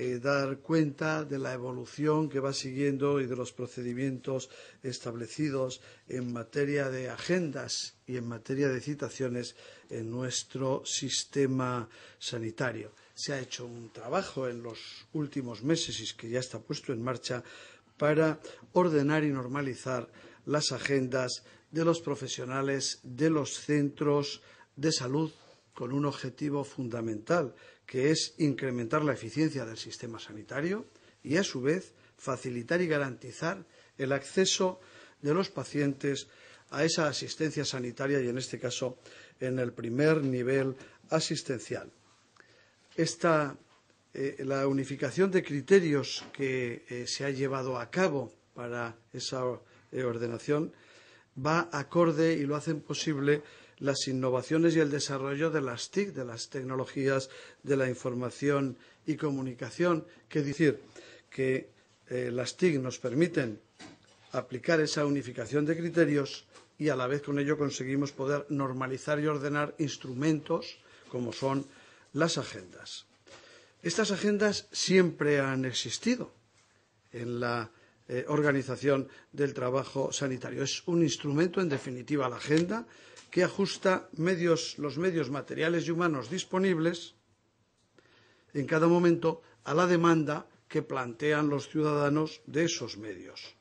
Eh, dar cuenta de la evolución que va siguiendo y de los procedimientos establecidos en materia de agendas y en materia de citaciones en nuestro sistema sanitario. Se ha hecho un trabajo en los últimos meses y que ya está puesto en marcha para ordenar y normalizar las agendas de los profesionales de los centros de salud con un objetivo fundamental, que es incrementar la eficiencia del sistema sanitario y, a su vez, facilitar y garantizar el acceso de los pacientes a esa asistencia sanitaria y, en este caso, en el primer nivel asistencial. Esta, eh, la unificación de criterios que eh, se ha llevado a cabo para esa eh, ordenación va acorde y lo hacen posible las innovaciones y el desarrollo de las TIC, de las tecnologías de la información y comunicación. Que decir que eh, las TIC nos permiten aplicar esa unificación de criterios y a la vez con ello conseguimos poder normalizar y ordenar instrumentos como son las agendas. Estas agendas siempre han existido en la eh, organización del trabajo sanitario. Es un instrumento, en definitiva, la agenda que ajusta los medios materiales y humanos disponibles en cada momento a la demanda que plantean los ciudadanos de esos medios.